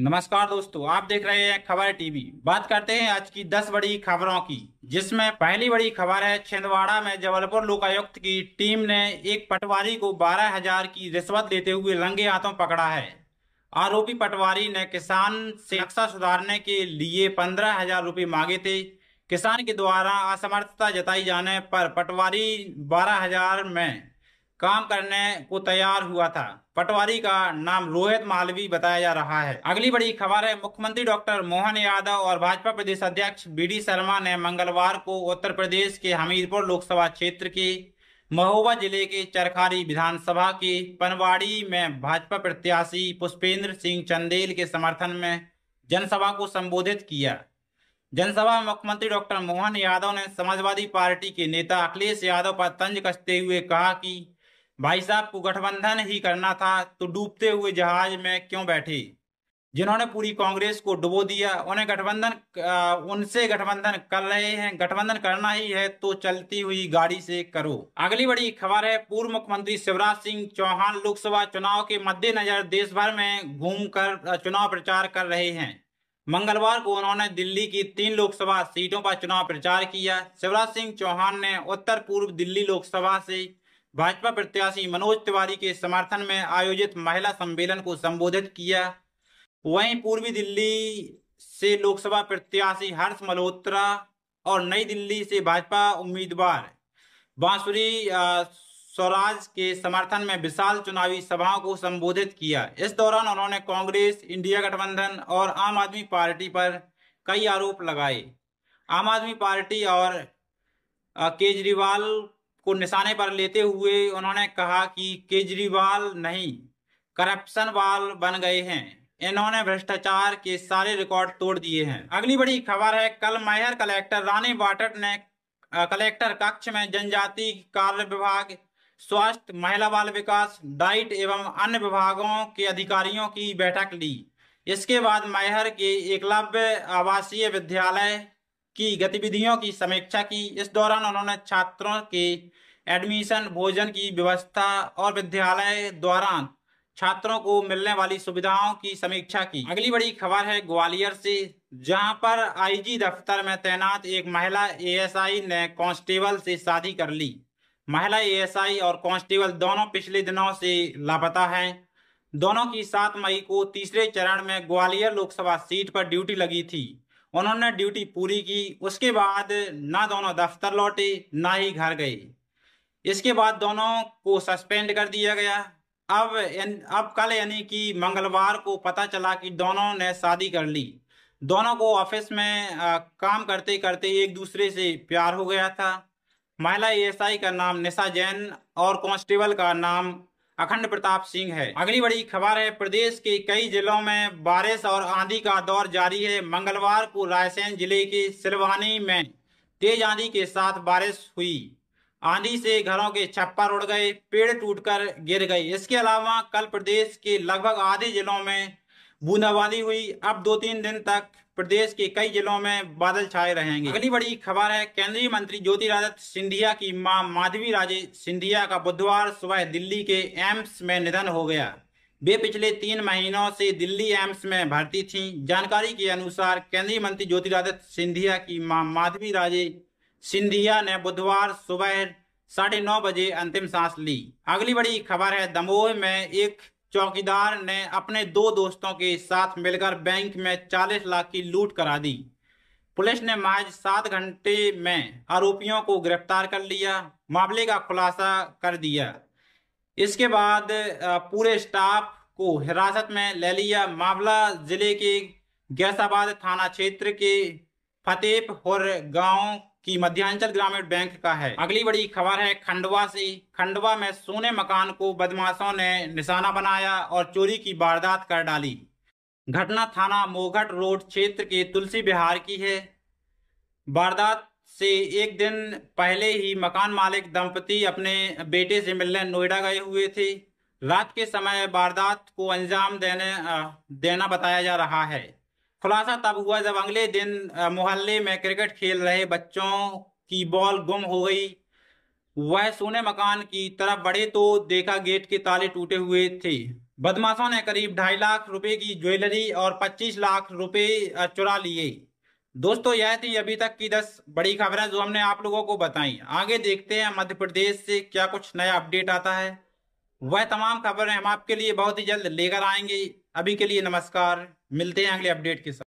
नमस्कार दोस्तों आप देख रहे हैं खबर टीवी बात करते हैं आज की 10 बड़ी खबरों की जिसमें पहली बड़ी खबर है छिंदवाड़ा में जबलपुर लोकायुक्त की टीम ने एक पटवारी को 12000 की रिश्वत लेते हुए रंगे हाथों पकड़ा है आरोपी पटवारी ने किसान से नक्शा सुधारने के लिए पंद्रह हजार रूपए मांगे थे किसान के द्वारा असमर्थता जताई जाने पर पटवारी बारह में काम करने को तैयार हुआ था पटवारी का नाम रोहित मालवी बताया जा रहा है अगली बड़ी खबर है मुख्यमंत्री डॉक्टर मोहन यादव और भाजपा प्रदेश अध्यक्ष बी डी शर्मा ने मंगलवार को उत्तर प्रदेश के हमीरपुर लोकसभा क्षेत्र के महोबा जिले के चरखारी विधानसभा के पनवाड़ी में भाजपा प्रत्याशी पुष्पेंद्र सिंह चंदेल के समर्थन में जनसभा को संबोधित किया जनसभा में मुख्यमंत्री डॉक्टर मोहन यादव ने समाजवादी पार्टी के नेता अखिलेश यादव पर तंज कसते हुए कहा कि भाई साहब को गठबंधन ही करना था तो डूबते हुए जहाज में क्यों बैठे जिन्होंने पूरी कांग्रेस को डुबो दिया उन्हें गठबंधन उनसे गठबंधन कर रहे हैं गठबंधन करना ही है तो चलती हुई गाड़ी से करो अगली बड़ी खबर है पूर्व मुख्यमंत्री शिवराज सिंह चौहान लोकसभा चुनाव के मद्देनजर देश भर में घूमकर चुनाव प्रचार कर रहे हैं मंगलवार को उन्होंने दिल्ली की तीन लोकसभा सीटों पर चुनाव प्रचार किया शिवराज सिंह चौहान ने उत्तर पूर्व दिल्ली लोकसभा से भाजपा प्रत्याशी मनोज तिवारी के समर्थन में आयोजित महिला सम्मेलन को संबोधित किया वहीं पूर्वी दिल्ली से लोकसभा प्रत्याशी हर्ष मल्होत्रा और नई दिल्ली से भाजपा उम्मीदवार बांसुरी स्वराज के समर्थन में विशाल चुनावी सभाओं को संबोधित किया इस दौरान उन्होंने कांग्रेस इंडिया गठबंधन और आम आदमी पार्टी पर कई आरोप लगाए आम आदमी पार्टी और केजरीवाल को निशाने पर लेते हुए उन्होंने कहा कि केजरीवाल नहीं करप्शन वाल बन गए हैं इन्होंने भ्रष्टाचार के सारे रिकॉर्ड तोड़ दिए हैं अगली बड़ी खबर है कल मैहर कलेक्टर रानी बाटट ने कलेक्टर कक्ष में जनजाति कार्य विभाग स्वास्थ्य महिला बाल विकास डाइट एवं अन्य विभागों के अधिकारियों की बैठक ली इसके बाद मैहर के एकलव्य आवासीय विद्यालय की गतिविधियों की समीक्षा की इस दौरान उन्होंने छात्रों के एडमिशन भोजन की व्यवस्था और विद्यालय दौरान छात्रों को मिलने वाली सुविधाओं की समीक्षा की अगली बड़ी खबर है ग्वालियर से जहां पर आईजी दफ्तर में तैनात एक महिला एएसआई ने कांस्टेबल से शादी कर ली महिला एएसआई और कांस्टेबल दोनों पिछले दिनों से लापता हैं दोनों की सात मई को तीसरे चरण में ग्वालियर लोकसभा सीट पर ड्यूटी लगी थी उन्होंने ड्यूटी पूरी की उसके बाद ना दोनों दफ्तर लौटे ना ही घर गए इसके बाद दोनों को सस्पेंड कर दिया गया अब यन, अब कल यानी कि मंगलवार को पता चला कि दोनों ने शादी कर ली दोनों को ऑफिस में आ, काम करते करते एक दूसरे से प्यार हो गया था महिला एएसआई का नाम निशा जैन और कांस्टेबल का नाम अखंड प्रताप सिंह है अगली बड़ी खबर है प्रदेश के कई जिलों में बारिश और आंधी का दौर जारी है मंगलवार को रायसेन जिले के सिलवानी में तेज आंधी के साथ बारिश हुई आंधी से घरों के छप्पर उड़ गए पेड़ टूटकर गिर गए इसके अलावा कल प्रदेश के लगभग आधे जिलों में बूंदाबांदी हुई अब दो तीन दिन तक प्रदेश के कई जिलों में बादल छाए रहेंगे अगली बड़ी खबर है केंद्रीय मंत्री ज्योतिरादित्य सिंधिया की मां माधवी राजे सिंधिया का बुधवार सुबह दिल्ली के एम्स में निधन हो गया वे पिछले तीन महीनों से दिल्ली एम्स में भर्ती थीं जानकारी के अनुसार केंद्रीय मंत्री ज्योतिरादित्य सिंधिया की मां माधवी राजे सिंधिया ने बुधवार सुबह साढ़े नौ बजे अंतिम सांस ली अगली बड़ी खबर है दमोह में एक चौकीदार ने अपने दो दोस्तों के साथ मिलकर बैंक में चालीस लाख की लूट करा दी पुलिस ने महज सात घंटे में आरोपियों को गिरफ्तार कर लिया मामले का खुलासा कर दिया इसके बाद पूरे स्टाफ को हिरासत में ले लिया मामला जिले के गैसाबाद थाना क्षेत्र के फतेहपुर गांव की मध्यांचल ग्रामीण बैंक का है अगली बड़ी खबर है खंडवा से खंडवा में सोने मकान को बदमाशों ने निशाना बनाया और चोरी की वारदात कर डाली घटना थाना मोघट रोड क्षेत्र के तुलसी बिहार की है वारदात से एक दिन पहले ही मकान मालिक दंपति अपने बेटे से मिलने नोएडा गए हुए थे रात के समय वारदात को अंजाम देने देना बताया जा रहा है खुलासा तब हुआ जब अगले दिन मोहल्ले में क्रिकेट खेल रहे बच्चों की बॉल गुम हो गई वह सोने मकान की तरफ बढ़े तो देखा गेट के ताले टूटे हुए थे बदमाशों ने करीब ढाई लाख रुपए की ज्वेलरी और पच्चीस लाख रुपए चुरा लिए दोस्तों यह थी अभी तक की दस बड़ी खबरें जो हमने आप लोगों को बताई आगे देखते हैं मध्य प्रदेश से क्या कुछ नया अपडेट आता है वह तमाम खबरें हम आपके लिए बहुत ही जल्द लेकर आएंगे अभी के लिए नमस्कार मिलते हैं अगले अपडेट के साथ